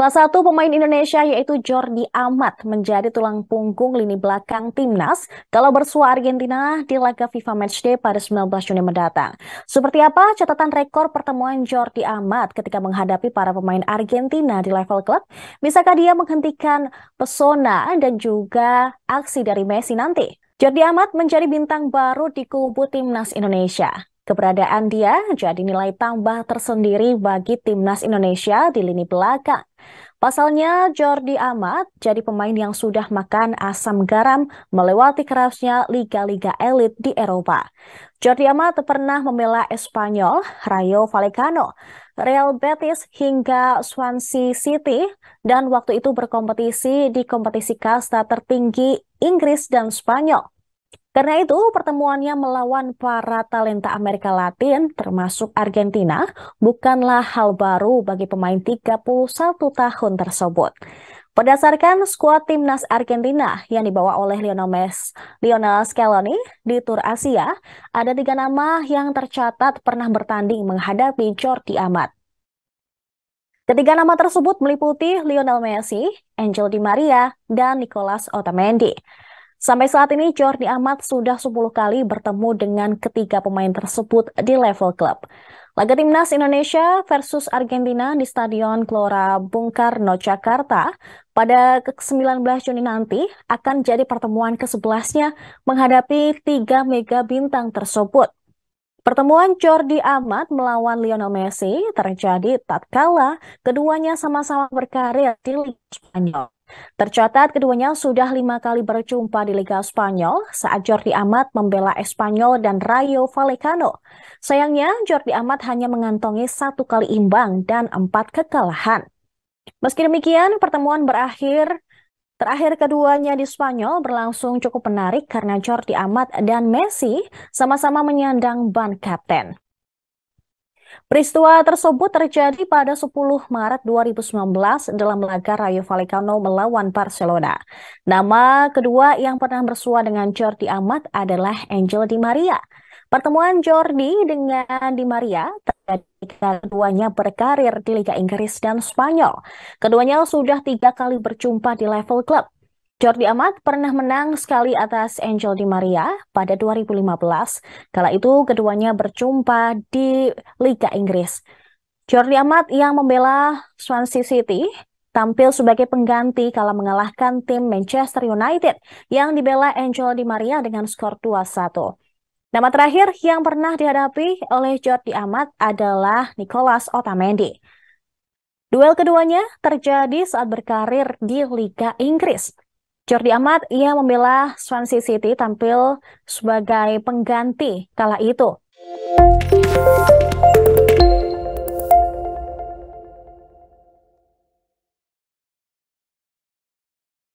Salah satu pemain Indonesia yaitu Jordi Amat menjadi tulang punggung lini belakang timnas kalau bersua Argentina di laga FIFA Matchday pada 19 Juni mendatang. Seperti apa catatan rekor pertemuan Jordi Amat ketika menghadapi para pemain Argentina di level klub? Bisakah dia menghentikan pesona dan juga aksi dari Messi nanti? Jordi Amat menjadi bintang baru di kubu timnas Indonesia. Keberadaan dia jadi nilai tambah tersendiri bagi timnas Indonesia di lini belakang. Pasalnya, Jordi Amat jadi pemain yang sudah makan asam garam melewati kerasnya liga-liga elit di Eropa. Jordi Amat pernah membela Espanyol, Rayo Vallecano, Real Betis hingga Swansea City dan waktu itu berkompetisi di kompetisi kasta tertinggi Inggris dan Spanyol. Karena itu, pertemuannya melawan para talenta Amerika Latin, termasuk Argentina, bukanlah hal baru bagi pemain 31 tahun tersebut. Berdasarkan skuad timnas Argentina yang dibawa oleh Lionel Messi, Lionel Scaloni di Tur Asia, ada tiga nama yang tercatat pernah bertanding menghadapi Jordi Amat. Ketiga nama tersebut meliputi Lionel Messi, Angel Di Maria, dan Nicolas Otamendi. Sampai saat ini, Jordi Amat sudah 10 kali bertemu dengan ketiga pemain tersebut di level klub. Laga Timnas Indonesia versus Argentina di Stadion Gelora Bung Karno, Jakarta pada 19 Juni nanti akan jadi pertemuan ke-11-nya menghadapi tiga mega bintang tersebut. Pertemuan Jordi Amat melawan Lionel Messi terjadi tatkala keduanya sama-sama berkarir di Liga Spanyol. Tercatat keduanya sudah lima kali berjumpa di Liga Spanyol saat Jordi Amat membela Espanyol dan Rayo Vallecano. Sayangnya, Jordi Amat hanya mengantongi satu kali imbang dan empat kekalahan. Meski demikian, pertemuan berakhir Terakhir keduanya di Spanyol berlangsung cukup menarik karena Jordi Amat dan Messi sama-sama menyandang ban kapten. Peristiwa tersebut terjadi pada 10 Maret 2019 dalam laga Rayo Vallecano melawan Barcelona. Nama kedua yang pernah bersua dengan Jordi Amat adalah Angel Di Maria. Pertemuan Jordi dengan Di Maria terjadi keduanya berkarir di Liga Inggris dan Spanyol. Keduanya sudah tiga kali berjumpa di level klub. Jordi Amat pernah menang sekali atas Angel Di Maria pada 2015. Kala itu keduanya berjumpa di Liga Inggris. Jordi Amat yang membela Swansea City tampil sebagai pengganti kala mengalahkan tim Manchester United yang dibela Angel Di Maria dengan skor 2-1. Nama terakhir yang pernah dihadapi oleh Jordi Amat adalah Nicolas Otamendi. Duel keduanya terjadi saat berkarir di Liga Inggris. Jordi Amat ia membela Swansea City tampil sebagai pengganti kala itu.